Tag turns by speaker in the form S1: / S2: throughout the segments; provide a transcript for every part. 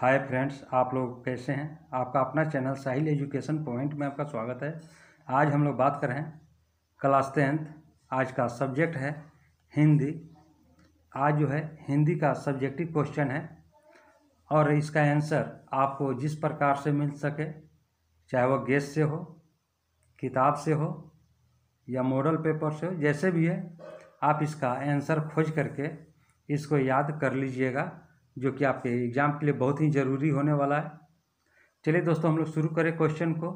S1: hi friends आप लोग कैसे हैं आपका अपना चैनल साहिल एजुकेशन पॉइंट में आपका स्वागत है आज हम लोग बात कर रहे हैं क्लास टेंथ आज का सब्जेक्ट है हिंदी आज जो है हिंदी का सब्जेक्टिव क्वेश्चन है और इसका आंसर आपको जिस प्रकार से मिल सके चाहे वह गेस से हो किताब से हो या मॉडल पेपर से हो जैसे भी है आप इसका आंसर खोज करके इसको याद कर लीजिएगा जो कि आपके एग्ज़ाम के लिए बहुत ही ज़रूरी होने वाला है चलिए दोस्तों हम लोग शुरू करें क्वेश्चन को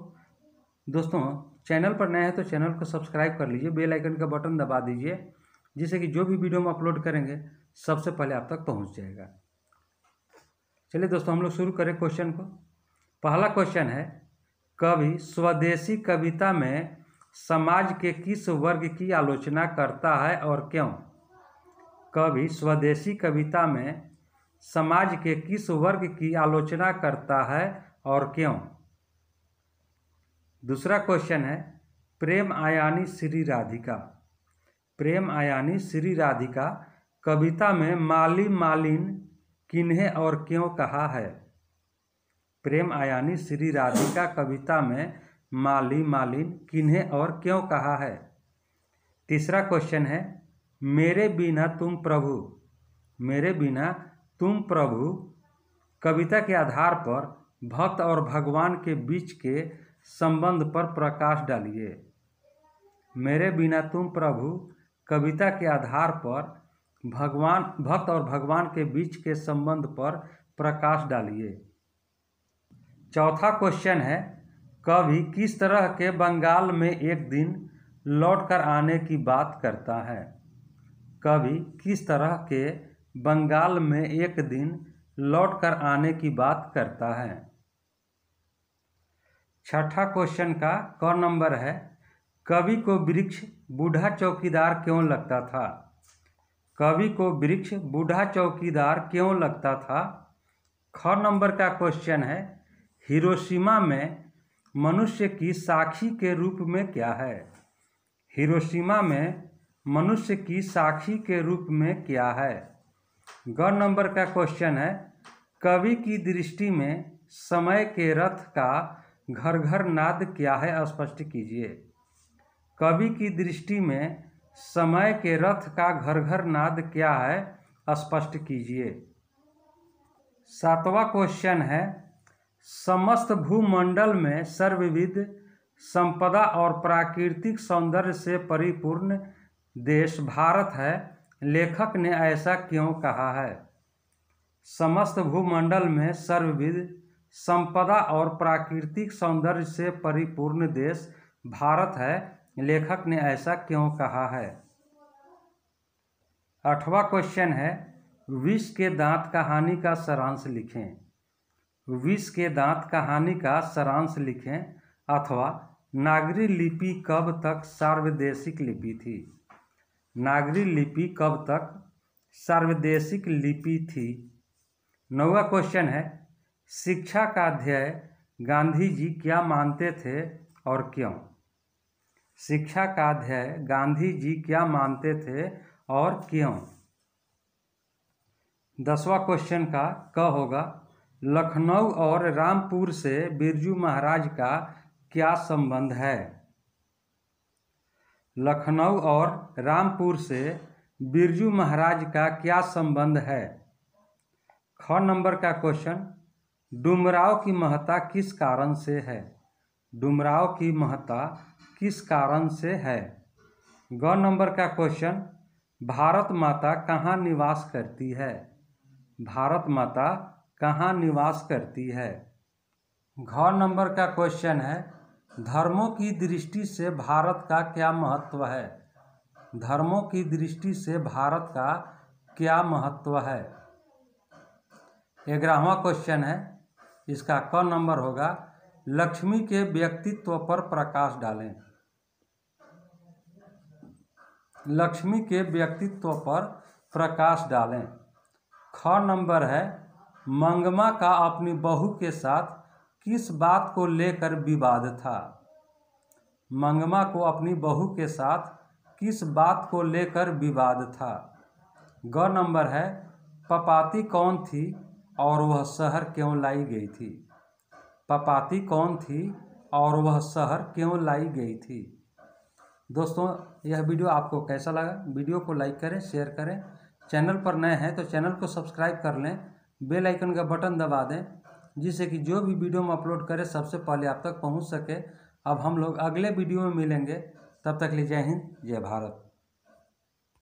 S1: दोस्तों चैनल पर नए हैं तो चैनल को सब्सक्राइब कर लीजिए बेल आइकन का बटन दबा दीजिए जिससे कि जो भी वीडियो हम अपलोड करेंगे सबसे पहले आप तक पहुंच जाएगा चलिए दोस्तों हम लोग शुरू करें क्वेश्चन को पहला क्वेश्चन है कवि स्वदेशी कविता में समाज के किस वर्ग की आलोचना करता है और क्यों कवि स्वदेशी कविता में समाज के किस वर्ग की आलोचना करता है और क्यों दूसरा क्वेश्चन है प्रेम आयानी श्री राधिका प्रेम आयानी श्री राधिका कविता में माली मालिन किन्हें और क्यों कहा है प्रेम आयानी श्री राधिका कविता में माली मालिन किन्हें और क्यों कहा है तीसरा क्वेश्चन है मेरे बिना तुम प्रभु मेरे बिना तुम प्रभु कविता के आधार पर भक्त और भगवान के बीच के संबंध पर प्रकाश डालिए मेरे बिना तुम प्रभु कविता के आधार पर भगवान भक्त और भगवान के बीच के संबंध पर प्रकाश डालिए चौथा क्वेश्चन है कवि किस तरह के बंगाल में एक दिन लौट कर आने की बात करता है कवि किस तरह के बंगाल में एक दिन लौट कर आने की बात करता है छठा क्वेश्चन का क नंबर है कवि को वृक्ष बूढ़ा चौकीदार क्यों लगता था कवि को वृक्ष बूढ़ा चौकीदार क्यों लगता था ख नंबर का क्वेश्चन है हिरोशिमा में मनुष्य की साक्षी के रूप में क्या है हिरोशिमा में मनुष्य की साक्षी के रूप में क्या है ग नंबर का क्वेश्चन है कवि की दृष्टि में समय के रथ का घर घर नाद क्या है स्पष्ट कीजिए कवि की दृष्टि में समय के रथ का घर घर नाद क्या है स्पष्ट कीजिए सातवां क्वेश्चन है समस्त भूमंडल में सर्वविध संपदा और प्राकृतिक सौंदर्य से परिपूर्ण देश भारत है लेखक ने ऐसा क्यों कहा है समस्त भूमंडल में सर्वविध संपदा और प्राकृतिक सौंदर्य से परिपूर्ण देश भारत है लेखक ने ऐसा क्यों कहा है आठवां क्वेश्चन है विष के दांत कहानी का सारांश लिखें विष के दांत कहानी का सारांश लिखें अथवा नागरी लिपि कब तक सार्वदेशिक लिपि थी नागरी लिपि कब तक सार्वदेशिक लिपि थी नौवा क्वेश्चन है शिक्षा का अध्याय गांधी जी क्या मानते थे और क्यों शिक्षा का अध्याय गांधी जी क्या मानते थे और क्यों दसवा क्वेश्चन का क होगा लखनऊ और रामपुर से बिरजू महाराज का क्या संबंध है लखनऊ और रामपुर से बिरजू महाराज का क्या संबंध है ख नंबर का क्वेश्चन डुमराव की महत्ता किस कारण से है डुमराव की महत्ता किस कारण से है ग नंबर का क्वेश्चन भारत माता कहाँ निवास करती है भारत माता कहाँ निवास करती है घ नंबर का क्वेश्चन है धर्मों की दृष्टि से भारत का क्या महत्व है धर्मों की दृष्टि से भारत का क्या महत्व है ग्यारहवा क्वेश्चन है इसका क नंबर होगा लक्ष्मी के व्यक्तित्व पर प्रकाश डालें लक्ष्मी के व्यक्तित्व पर प्रकाश डालें ख नंबर है मंगमा का अपनी बहू के साथ किस बात को लेकर विवाद था मंगमा को अपनी बहू के साथ किस बात को लेकर विवाद था ग नंबर है पपाती कौन थी और वह शहर क्यों लाई गई थी पपाती कौन थी और वह शहर क्यों लाई गई थी दोस्तों यह वीडियो आपको कैसा लगा वीडियो को लाइक करें शेयर करें चैनल पर नए हैं तो चैनल को सब्सक्राइब कर लें बेल आइकन का बटन दबा दें जिससे कि जो भी वीडियो हम अपलोड करें सबसे पहले आप तक पहुँच सके अब हम लोग अगले वीडियो में मिलेंगे तब तक लिए जय हिंद जय भारत